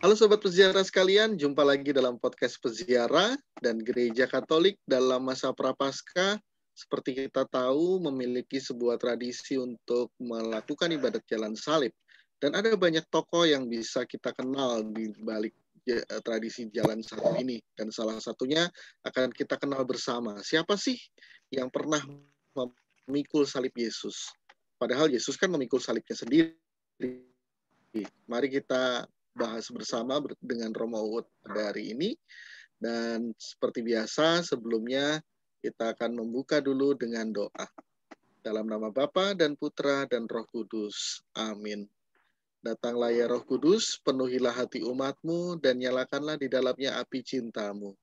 Halo Sobat Peziarah sekalian, jumpa lagi dalam podcast Peziarah dan Gereja Katolik dalam masa Prapaskah seperti kita tahu memiliki sebuah tradisi untuk melakukan ibadat jalan salib. Dan ada banyak tokoh yang bisa kita kenal di balik ya, tradisi jalan salib ini. Dan salah satunya akan kita kenal bersama. Siapa sih yang pernah memikul salib Yesus? Padahal Yesus kan memikul salibnya sendiri. Mari kita bahas bersama dengan Romo Uut pada hari ini. Dan seperti biasa sebelumnya kita akan membuka dulu dengan doa. Dalam nama Bapa dan Putra dan Roh Kudus. Amin. Datanglah ya Roh Kudus, penuhilah hati umatmu dan nyalakanlah di dalamnya api cintamu.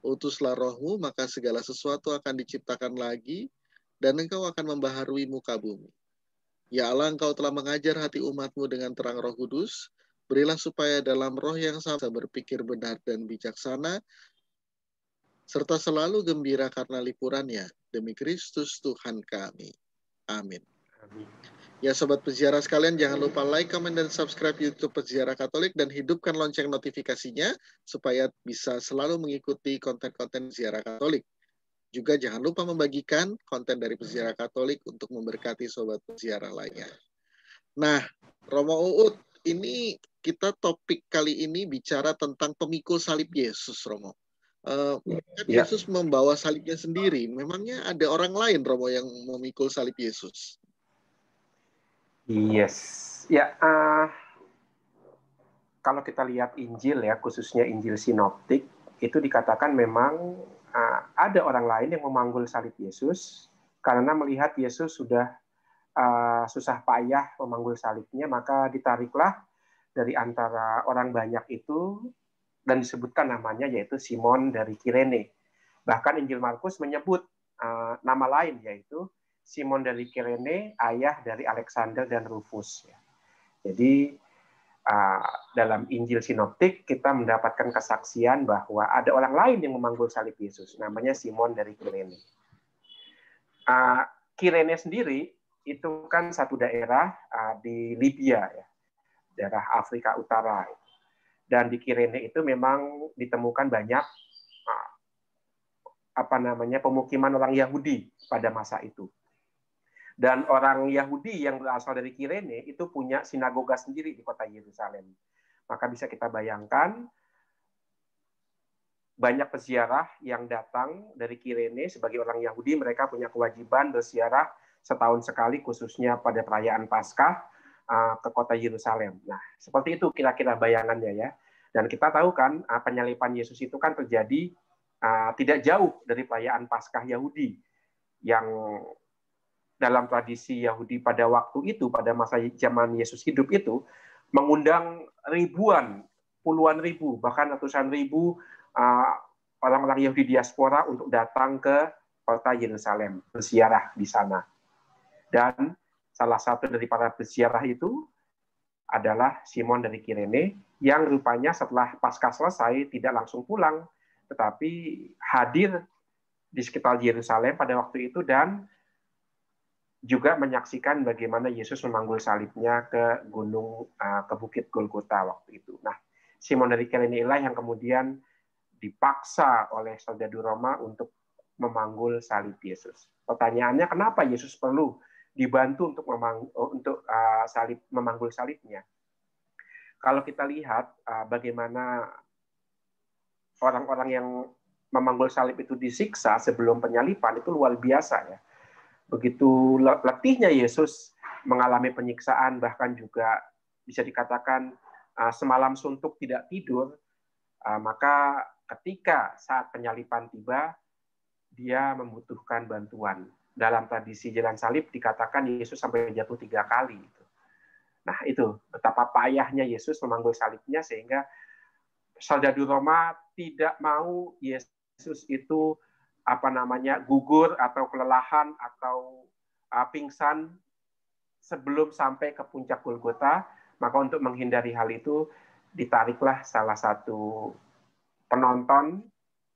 Utuslah rohmu, maka segala sesuatu akan diciptakan lagi, dan engkau akan membaharui muka bumi. Ya Allah, engkau telah mengajar hati umatmu dengan terang roh kudus, Berilah supaya dalam roh yang sama berpikir benar dan bijaksana, serta selalu gembira karena lipurannya. Demi Kristus Tuhan kami. Amin. Amin. Ya sobat peziarah sekalian jangan lupa like, komen, dan subscribe YouTube Peziarah Katolik dan hidupkan lonceng notifikasinya supaya bisa selalu mengikuti konten-konten Ziarah Katolik. Juga jangan lupa membagikan konten dari Peziarah Katolik untuk memberkati sobat peziarah lainnya. Nah, Romo Uut ini kita topik kali ini bicara tentang pemikul salib Yesus, Romo. Uh, kan ya. Yesus membawa salibnya sendiri. Memangnya ada orang lain, Romo, yang memikul salib Yesus? Yes. Ya, uh, kalau kita lihat Injil ya, khususnya Injil Sinoptik, itu dikatakan memang uh, ada orang lain yang memanggul salib Yesus karena melihat Yesus sudah Eh, susah payah memanggul salibnya, maka ditariklah dari antara orang banyak itu dan disebutkan namanya yaitu Simon dari Kirene. Bahkan Injil Markus menyebut uh, nama lain yaitu Simon dari Kirene, ayah dari Alexander dan Rufus. Jadi uh, dalam Injil Sinoptik kita mendapatkan kesaksian bahwa ada orang lain yang memanggul salib Yesus, namanya Simon dari Kirene. Uh, Kirene sendiri itu kan satu daerah uh, di Libya ya, daerah Afrika Utara. Dan di Kirene itu memang ditemukan banyak uh, apa namanya pemukiman orang Yahudi pada masa itu. Dan orang Yahudi yang berasal dari Kirene itu punya sinagoga sendiri di kota Yerusalem. Maka bisa kita bayangkan banyak peziarah yang datang dari Kirene sebagai orang Yahudi mereka punya kewajiban berziarah setahun sekali khususnya pada perayaan Paskah eh, ke kota Yerusalem. Nah, seperti itu kira-kira bayangannya ya. Dan kita tahu kan eh, penyalipan Yesus itu kan terjadi eh, tidak jauh dari perayaan Paskah Yahudi yang dalam tradisi Yahudi pada waktu itu pada masa zaman Yesus hidup itu mengundang ribuan, puluhan ribu, bahkan ratusan ribu orang-orang Yahudi diaspora untuk datang ke kota Yerusalem bersiarah di sana. Dan salah satu dari para peziarah itu adalah Simon dari Kirene yang rupanya setelah pasca selesai tidak langsung pulang, tetapi hadir di sekitar Yerusalem pada waktu itu dan juga menyaksikan bagaimana Yesus memanggul salibnya ke gunung eh, ke bukit Golgota waktu itu. Nah, Simon dari Kirene inilah yang kemudian dipaksa oleh saudara Roma untuk memanggul salib Yesus. Pertanyaannya kenapa Yesus perlu dibantu untuk memang eh, untuk uh, salib memanggul salibnya. Kalau kita lihat uh, bagaimana orang-orang yang memanggul salib itu disiksa sebelum penyalipan itu luar biasa ya. Begitu letihnya Yesus mengalami penyiksaan bahkan juga bisa dikatakan uh, semalam suntuk tidak tidur, uh, maka ketika saat penyalipan tiba dia membutuhkan bantuan dalam tradisi jalan salib dikatakan Yesus sampai jatuh tiga kali. Gitu. Nah itu betapa payahnya Yesus memanggul salibnya sehingga di Roma tidak mau Yesus itu apa namanya gugur atau kelelahan atau ah, pingsan sebelum sampai ke puncak Golgota. Maka untuk menghindari hal itu ditariklah salah satu penonton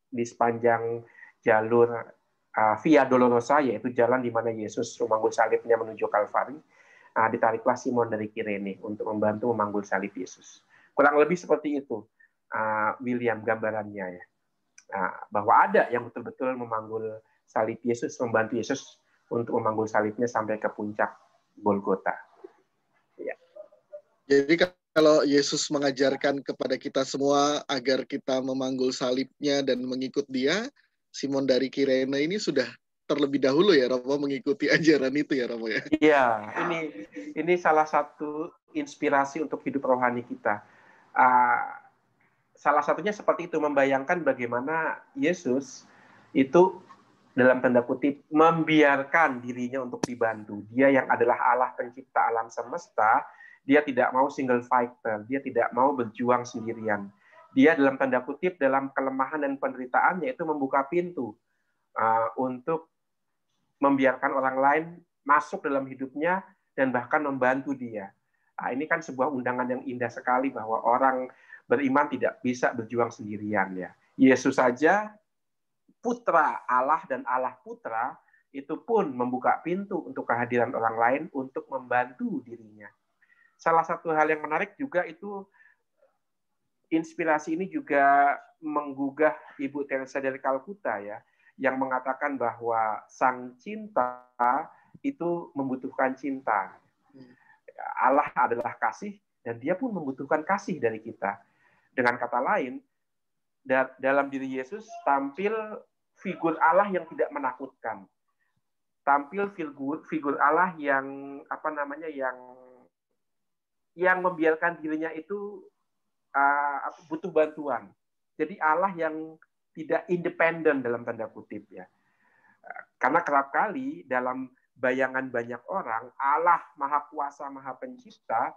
di sepanjang jalur uh, Via Dolorosa, yaitu jalan di mana Yesus memanggul salibnya menuju Kalvari, ah, ditariklah Simon dari Kirene untuk membantu memanggul salib Yesus. Kurang lebih seperti itu, ah, William, gambarannya ya. bahwa ada yang betul-betul memanggul salib Yesus, membantu Yesus untuk memanggul salibnya sampai ke puncak Golgota. Ya. Jadi kalau Yesus mengajarkan kepada kita semua agar kita memanggul salibnya dan mengikut dia, Simon dari Kirena ini sudah terlebih dahulu ya Romo mengikuti ajaran itu ya Romo ya. Iya, ini ini salah satu inspirasi untuk hidup rohani kita. Uh, salah satunya seperti itu membayangkan bagaimana Yesus itu dalam tanda kutip membiarkan dirinya untuk dibantu. Dia yang adalah Allah pencipta alam semesta, dia tidak mau single fighter, dia tidak mau berjuang sendirian dia dalam tanda kutip dalam kelemahan dan penderitaan yaitu membuka pintu uh, untuk membiarkan orang lain masuk dalam hidupnya dan bahkan membantu dia. Nah, ini kan sebuah undangan yang indah sekali bahwa orang beriman tidak bisa berjuang sendirian ya. Yesus saja putra Allah dan Allah putra itu pun membuka pintu untuk kehadiran orang lain untuk membantu dirinya. Salah satu hal yang menarik juga itu inspirasi ini juga menggugah Ibu Teresa dari Kalkuta ya, yang mengatakan bahwa sang cinta itu membutuhkan cinta. Allah adalah kasih dan dia pun membutuhkan kasih dari kita. Dengan kata lain, dalam diri Yesus tampil figur Allah yang tidak menakutkan. Tampil figur figur Allah yang apa namanya yang yang membiarkan dirinya itu uh, butuh bantuan. Jadi Allah yang tidak independen dalam tanda kutip ya. Ah, karena kerap kali dalam bayangan banyak orang Allah Maha Kuasa Maha Pencipta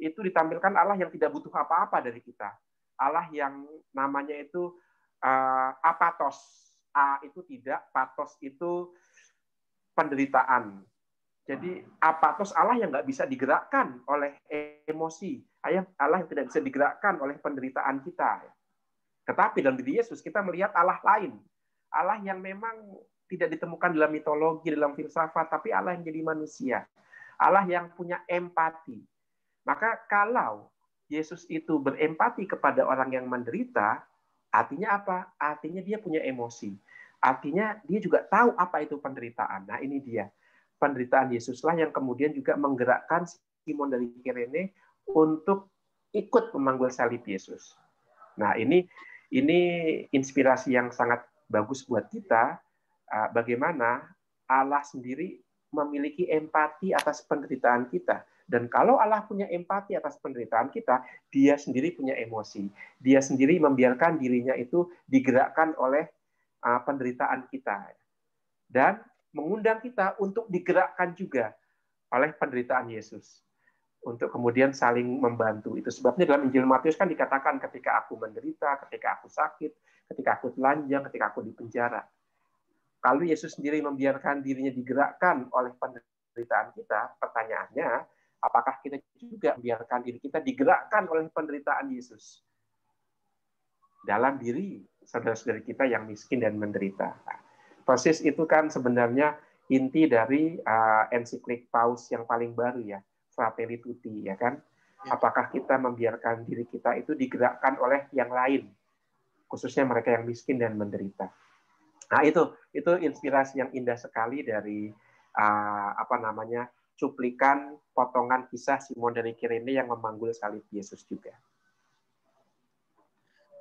itu ditampilkan Allah yang tidak butuh apa-apa dari kita. Allah yang namanya itu uh, apatos. A itu tidak, patos itu penderitaan. Jadi apatos Allah yang nggak bisa digerakkan oleh emosi Allah yang tidak bisa digerakkan oleh penderitaan kita. Tetapi dalam diri Yesus kita melihat Allah lain. Allah yang memang tidak ditemukan dalam mitologi, dalam filsafat, tapi Allah yang jadi manusia. Allah yang punya empati. Maka kalau Yesus itu berempati kepada orang yang menderita, artinya apa? Artinya dia punya emosi. Artinya dia juga tahu apa itu penderitaan. Nah ini dia. Penderitaan Yesuslah yang kemudian juga menggerakkan Simon dari Kirene untuk ikut memanggul salib Yesus. Nah, ini ini inspirasi yang sangat bagus buat kita ah, bagaimana Allah sendiri memiliki empati atas penderitaan kita. Dan kalau Allah punya empati atas penderitaan kita, dia sendiri punya emosi. Dia sendiri membiarkan dirinya itu digerakkan oleh ah, penderitaan kita. Dan mengundang kita untuk digerakkan juga oleh penderitaan Yesus untuk kemudian saling membantu. Itu sebabnya dalam Injil Matius kan dikatakan ketika aku menderita, ketika aku sakit, ketika aku telanjang, ketika aku di penjara. Kalau Yesus sendiri membiarkan dirinya digerakkan oleh penderitaan kita, pertanyaannya, apakah kita juga membiarkan diri kita digerakkan oleh penderitaan Yesus? Dalam diri saudara saudara kita yang miskin dan menderita. Proses itu kan sebenarnya inti dari uh, encyclic Paus yang paling baru ya, fratelli tutti ya kan ya. apakah kita membiarkan diri kita itu digerakkan oleh yang lain khususnya mereka yang miskin dan menderita nah itu itu inspirasi yang indah sekali dari uh, apa namanya cuplikan potongan kisah Simon dari Kirene yang memanggul salib Yesus juga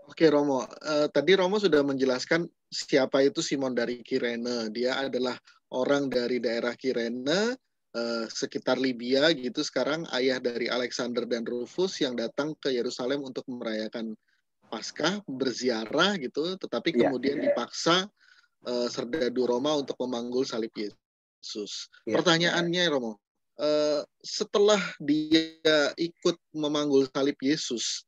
Oke Romo, uh, tadi Romo sudah menjelaskan siapa itu Simon dari Kirene. Dia adalah orang dari daerah Kirene Eh, sekitar Libya gitu sekarang ayah dari Alexander dan Rufus yang datang ke Yerusalem untuk merayakan Paskah berziarah gitu tetapi iya. kemudian dipaksa uh, serdadu Roma untuk memanggul salib Yesus. Yeah. Pertanyaannya Romo, uh, setelah dia ikut memanggul salib Yesus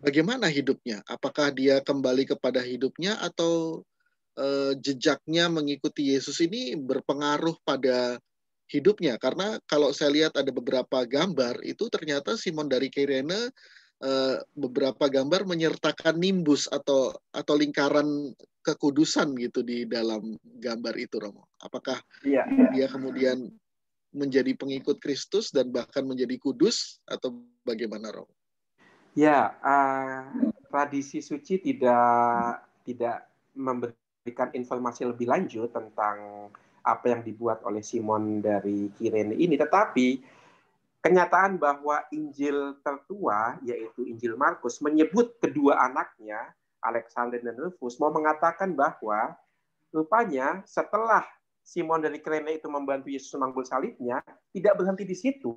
Bagaimana hidupnya? Apakah dia kembali kepada hidupnya atau jejaknya mengikuti Yesus ini berpengaruh pada hidupnya karena kalau saya lihat ada beberapa gambar itu ternyata Simon dari Kirene eh, beberapa gambar menyertakan nimbus atau atau lingkaran kekudusan gitu di dalam gambar itu Romo. Apakah ya, ya. dia kemudian menjadi pengikut Kristus dan bahkan menjadi kudus atau bagaimana Romo? Ya, uh, tradisi suci tidak tidak memberikan informasi lebih lanjut tentang apa yang dibuat oleh Simon dari Kirene ini, tetapi kenyataan bahwa Injil tertua yaitu Injil Markus menyebut kedua anaknya Alexander dan Rufus mau mengatakan bahwa rupanya setelah Simon dari Kirene itu membantu Yesus memanggul salibnya tidak berhenti di situ,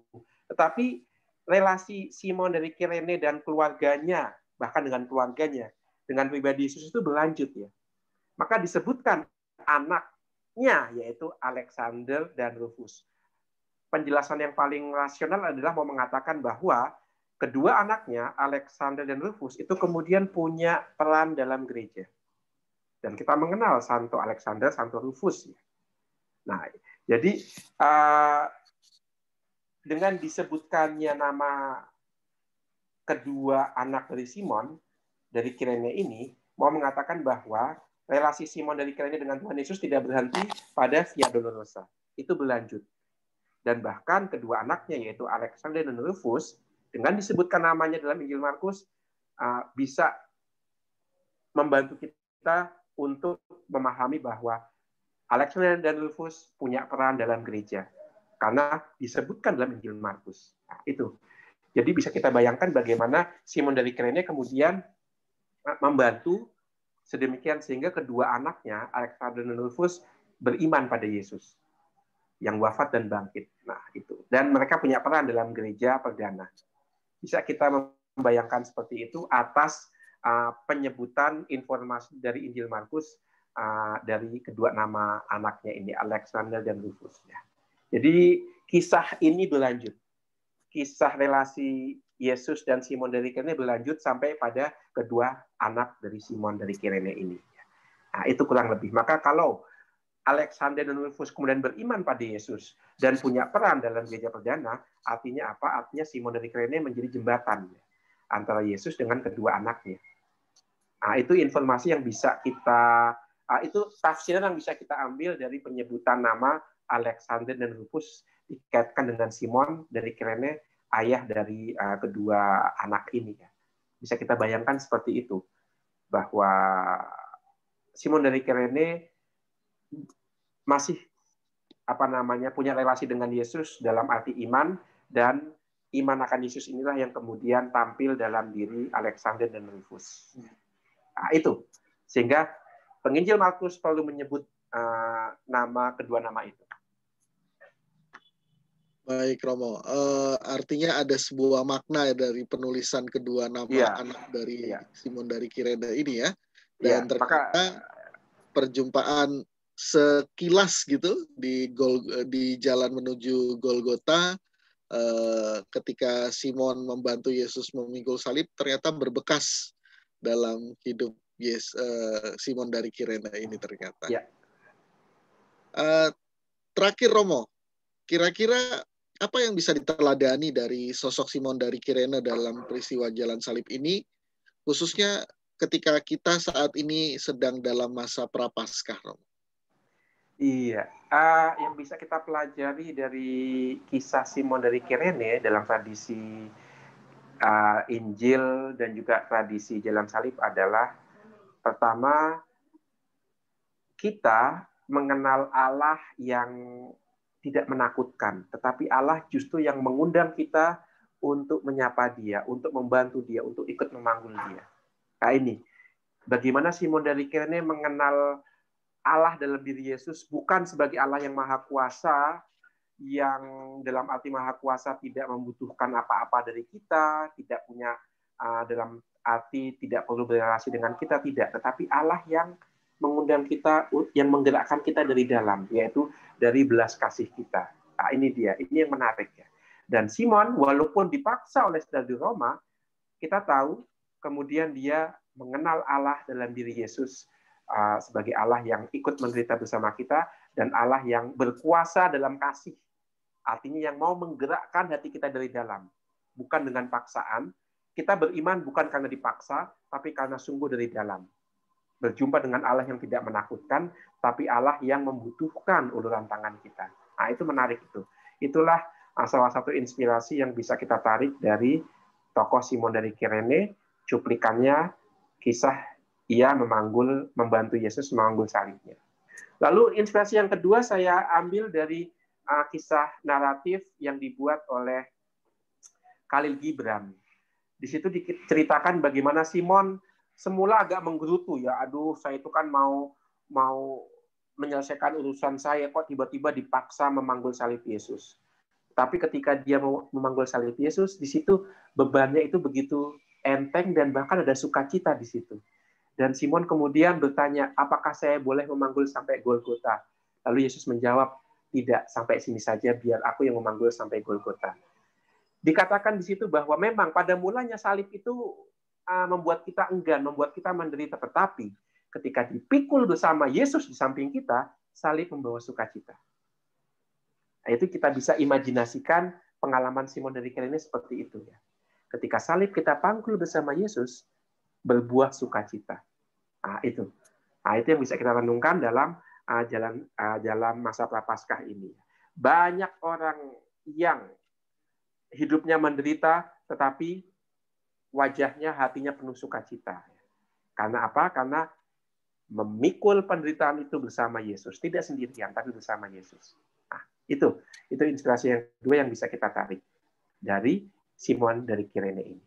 tetapi relasi Simon dari Kirene dan keluarganya bahkan dengan keluarganya dengan pribadi Yesus itu berlanjut ya. Maka disebutkan anak adiknya yaitu Alexander dan Rufus. Penjelasan yang paling rasional adalah mau mengatakan bahwa kedua anaknya Alexander dan Rufus itu kemudian punya peran dalam gereja. Dan kita mengenal Santo Alexander, Santo Rufus. Ya. Nah, jadi eh, dengan disebutkannya nama kedua anak dari Simon dari Kirene ini mau mengatakan bahwa relasi Simon dari Kirani dengan Tuhan Yesus tidak berhenti pada Via Dolorosa. Itu berlanjut. Dan bahkan kedua anaknya yaitu Alexander dan Rufus dengan disebutkan namanya dalam Injil Markus uh, bisa membantu kita untuk memahami bahwa Alexander dan Rufus punya peran dalam gereja karena disebutkan dalam Injil Markus. Nah, itu. Jadi bisa kita bayangkan bagaimana Simon dari Kirene kemudian uh, membantu Sedemikian sehingga kedua anaknya, Alexander dan Rufus, beriman pada Yesus yang wafat dan bangkit. Nah, itu. Dan mereka punya peran dalam gereja perdana. Bisa kita membayangkan seperti itu atas uh, penyebutan informasi dari Injil Markus uh, dari kedua nama anaknya ini, Alexander dan Rufus. Ya. Jadi kisah ini berlanjut. Kisah relasi Yesus dan Simon dari Kirene berlanjut sampai pada kedua anak dari Simon dari Kirene ini. Nah, itu kurang lebih. Maka kalau Alexander dan Rufus kemudian beriman pada Yesus dan punya peran dalam gereja perdana, artinya apa? Artinya Simon dari Kirene menjadi jembatan antara Yesus dengan kedua anaknya. Nah, itu informasi yang bisa kita ah, itu tafsiran yang bisa kita ambil dari penyebutan nama Alexander dan Rufus dikaitkan dengan Simon dari Kirene ayah dari uh, kedua anak ini ya. Bisa kita bayangkan seperti itu bahwa Simon dari Kirene masih apa namanya punya relasi dengan Yesus dalam arti iman dan iman akan Yesus inilah yang kemudian tampil dalam diri Alexander dan Rufus. Nah, itu sehingga penginjil Markus perlu menyebut uh, nama kedua nama itu. Baik Romo, uh, artinya ada sebuah makna dari penulisan kedua nama ya. anak dari ya. Simon dari Kirenda ini ya. Iya, Dan ya, ternyata maka... perjumpaan sekilas gitu di gol di jalan menuju Golgota uh, ketika Simon membantu Yesus memikul salib ternyata berbekas dalam hidup Yes uh, Simon dari Kirena ini ternyata. Ya. Uh, terakhir Romo, kira-kira apa yang bisa diteladani dari sosok Simon dari Kirena dalam peristiwa Jalan Salib ini, khususnya ketika kita saat ini sedang dalam masa prapaskah, Romo? Iya, uh, yang bisa kita pelajari dari kisah Simon dari Kirene dalam tradisi uh, Injil dan juga tradisi Jalan Salib adalah pertama kita mengenal Allah yang tidak menakutkan, tetapi Allah justru yang mengundang kita untuk menyapa dia, untuk membantu dia, untuk ikut memanggul dia. Nah ini, bagaimana Simon dari Kirene mengenal Allah dalam diri Yesus bukan sebagai Allah yang maha kuasa, yang dalam arti maha kuasa tidak membutuhkan apa-apa dari kita, tidak punya uh, dalam arti tidak perlu berrelasi dengan kita, tidak. Tetapi Allah yang mengundang kita yang menggerakkan kita dari dalam yaitu dari belas kasih kita. Nah, ini dia, ini yang menarik ya. Dan Simon walaupun dipaksa oleh saudara Roma, kita tahu kemudian dia mengenal Allah dalam diri Yesus sebagai Allah yang ikut menderita bersama kita dan Allah yang berkuasa dalam kasih. Artinya yang mau menggerakkan hati kita dari dalam, bukan dengan paksaan. Kita beriman bukan karena dipaksa, tapi karena sungguh dari dalam berjumpa dengan Allah yang tidak menakutkan, tapi Allah yang membutuhkan uluran tangan kita. Nah, itu menarik itu. Itulah ah, salah satu inspirasi yang bisa kita tarik dari tokoh Simon dari Kirene, cuplikannya kisah ia memanggul membantu Yesus memanggul salibnya. Lalu inspirasi yang kedua saya ambil dari uh, kisah naratif yang dibuat oleh Khalil Gibran. Di situ diceritakan bagaimana Simon semula agak menggerutu ya, aduh saya itu kan mau mau menyelesaikan urusan saya kok tiba-tiba dipaksa memanggul salib Yesus. Tapi ketika dia memanggul salib Yesus, di situ bebannya itu begitu enteng dan bahkan ada sukacita di situ. Dan Simon kemudian bertanya, apakah saya boleh memanggul sampai Golgota? Lalu Yesus menjawab, tidak sampai sini saja, biar aku yang memanggul sampai Golgota. Dikatakan di situ bahwa memang pada mulanya salib itu Ah, membuat kita enggan, membuat kita menderita. Tetapi ketika dipikul bersama Yesus di samping kita, salib membawa sukacita. Nah, itu kita bisa imajinasikan pengalaman Simon dari ini seperti itu ya. Ketika salib kita pangkul bersama Yesus, berbuah sukacita. Nah, itu. Nah, itu yang bisa kita renungkan dalam uh, jalan uh, ah, dalam masa prapaskah ini. Banyak orang yang hidupnya menderita tetapi wajahnya, hatinya penuh sukacita. Karena apa? Karena memikul penderitaan itu bersama Yesus, tidak sendirian tapi bersama Yesus. Nah, itu itu inspirasi yang kedua yang bisa kita tarik dari Simon dari Kirene ini.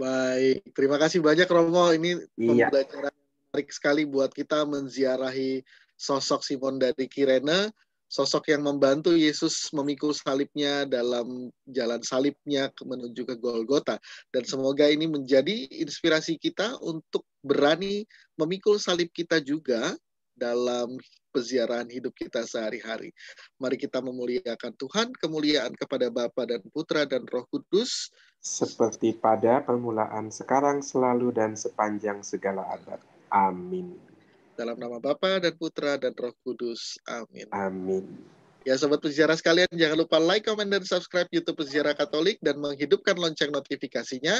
Baik, terima kasih banyak Romo. Ini iya. pembelajaran menarik sekali buat kita menziarahi sosok Simon dari Kirene sosok yang membantu Yesus memikul salibnya dalam jalan salibnya menuju ke Golgota. Dan semoga ini menjadi inspirasi kita untuk berani memikul salib kita juga dalam peziarahan hidup kita sehari-hari. Mari kita memuliakan Tuhan, kemuliaan kepada Bapa dan Putra dan Roh Kudus. Seperti pada permulaan, sekarang, selalu, dan sepanjang segala abad. Amin. Dalam nama Bapa dan Putra dan Roh Kudus. Amin. Amin. Ya sobat peziarah sekalian jangan lupa like, comment dan subscribe YouTube Peziarah Katolik dan menghidupkan lonceng notifikasinya.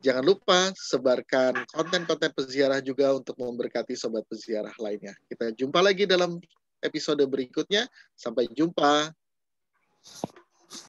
Jangan lupa sebarkan konten-konten peziarah juga untuk memberkati sobat peziarah lainnya. Kita jumpa lagi dalam episode berikutnya. Sampai jumpa.